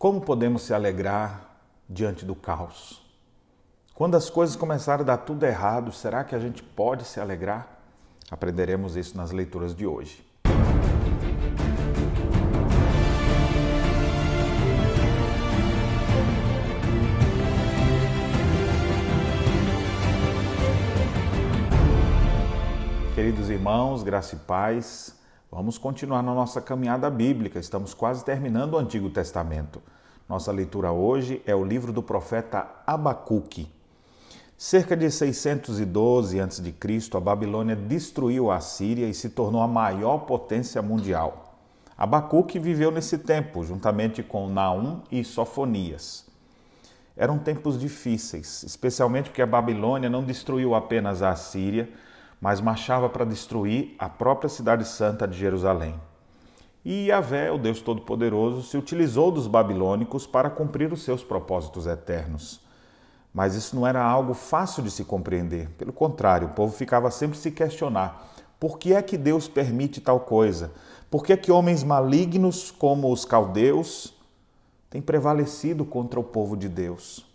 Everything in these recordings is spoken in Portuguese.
Como podemos se alegrar diante do caos? Quando as coisas começarem a dar tudo errado, será que a gente pode se alegrar? Aprenderemos isso nas leituras de hoje. Queridos irmãos, graça e paz, Vamos continuar na nossa caminhada bíblica, estamos quase terminando o Antigo Testamento. Nossa leitura hoje é o livro do profeta Abacuque. Cerca de 612 a.C., a Babilônia destruiu a Síria e se tornou a maior potência mundial. Abacuque viveu nesse tempo, juntamente com Naum e Sofonias. Eram tempos difíceis, especialmente porque a Babilônia não destruiu apenas a Síria, mas marchava para destruir a própria cidade santa de Jerusalém. E Yahvé, o Deus Todo-Poderoso, se utilizou dos babilônicos para cumprir os seus propósitos eternos. Mas isso não era algo fácil de se compreender. Pelo contrário, o povo ficava sempre se questionar: por que é que Deus permite tal coisa? Por que é que homens malignos como os caldeus têm prevalecido contra o povo de Deus?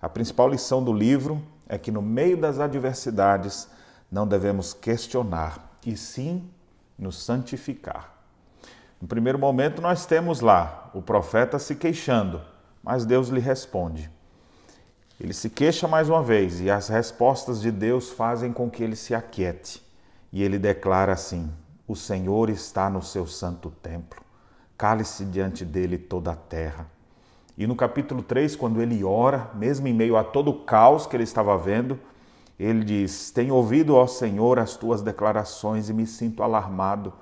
A principal lição do livro é que, no meio das adversidades, não devemos questionar, e sim nos santificar. No primeiro momento, nós temos lá o profeta se queixando, mas Deus lhe responde. Ele se queixa mais uma vez e as respostas de Deus fazem com que ele se aquiete. E ele declara assim: O Senhor está no seu santo templo, cale-se diante dele toda a terra. E no capítulo 3, quando ele ora, mesmo em meio a todo o caos que ele estava vendo, ele diz: Tenho ouvido, ó Senhor, as tuas declarações e me sinto alarmado.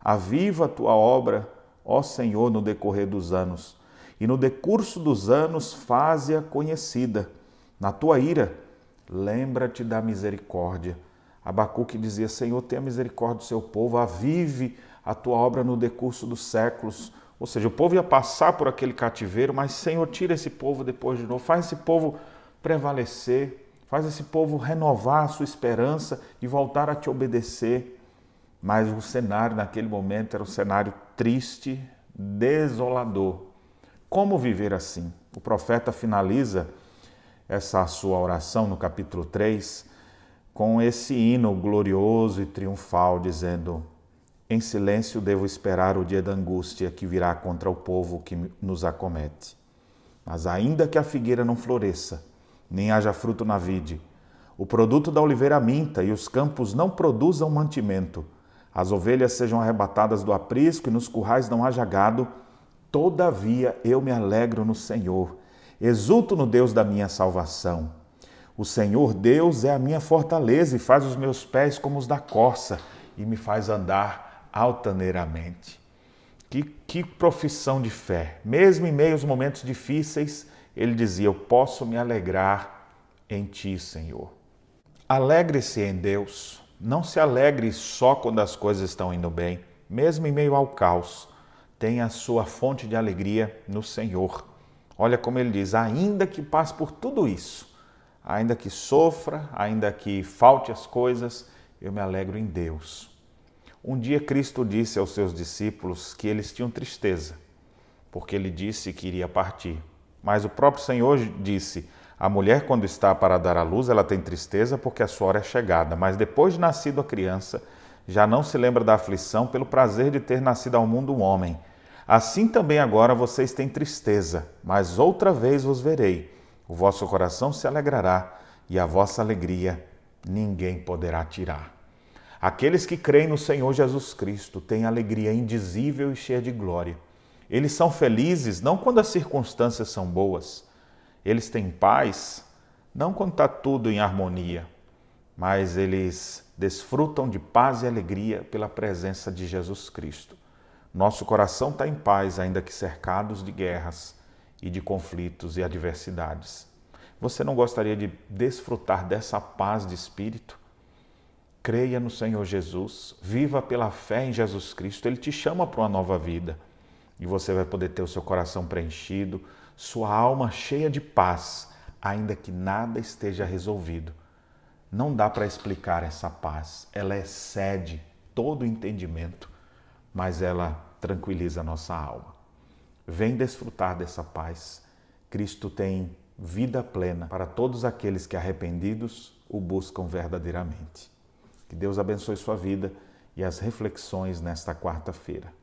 Aviva a tua obra, ó Senhor, no decorrer dos anos, e no decurso dos anos faze-a conhecida. Na tua ira, lembra-te da misericórdia. Abacuque dizia: Senhor, tenha misericórdia do seu povo, avive a tua obra no decurso dos séculos. Ou seja, o povo ia passar por aquele cativeiro, mas Senhor, tira esse povo depois de novo, faz esse povo prevalecer. Faz esse povo renovar a sua esperança e voltar a te obedecer. Mas o cenário naquele momento era um cenário triste, desolador. Como viver assim? O profeta finaliza essa sua oração no capítulo 3 com esse hino glorioso e triunfal, dizendo: Em silêncio devo esperar o dia da angústia que virá contra o povo que nos acomete. Mas ainda que a figueira não floresça, nem haja fruto na vide. O produto da oliveira minta e os campos não produzam mantimento. As ovelhas sejam arrebatadas do aprisco e nos currais não haja gado. Todavia eu me alegro no Senhor, exulto no Deus da minha salvação. O Senhor Deus é a minha fortaleza e faz os meus pés como os da corça e me faz andar altaneiramente. Que, que profissão de fé! Mesmo em meio aos momentos difíceis, ele dizia: Eu posso me alegrar em ti, Senhor. Alegre-se em Deus. Não se alegre só quando as coisas estão indo bem, mesmo em meio ao caos. Tenha a sua fonte de alegria no Senhor. Olha como ele diz: ainda que passe por tudo isso, ainda que sofra, ainda que falte as coisas, eu me alegro em Deus. Um dia Cristo disse aos seus discípulos que eles tinham tristeza, porque ele disse que iria partir. Mas o próprio Senhor disse: A mulher, quando está para dar à luz, ela tem tristeza porque a sua hora é chegada, mas depois de nascido a criança, já não se lembra da aflição pelo prazer de ter nascido ao mundo um homem. Assim também agora vocês têm tristeza, mas outra vez vos verei. O vosso coração se alegrará e a vossa alegria ninguém poderá tirar. Aqueles que creem no Senhor Jesus Cristo têm alegria indizível e cheia de glória eles são felizes não quando as circunstâncias são boas. Eles têm paz não quando está tudo em harmonia, mas eles desfrutam de paz e alegria pela presença de Jesus Cristo. Nosso coração está em paz, ainda que cercados de guerras e de conflitos e adversidades. Você não gostaria de desfrutar dessa paz de espírito? Creia no Senhor Jesus, viva pela fé em Jesus Cristo, Ele te chama para uma nova vida e você vai poder ter o seu coração preenchido, sua alma cheia de paz, ainda que nada esteja resolvido. Não dá para explicar essa paz, ela excede todo entendimento, mas ela tranquiliza a nossa alma. Vem desfrutar dessa paz. Cristo tem vida plena para todos aqueles que arrependidos o buscam verdadeiramente. Que Deus abençoe sua vida e as reflexões nesta quarta-feira.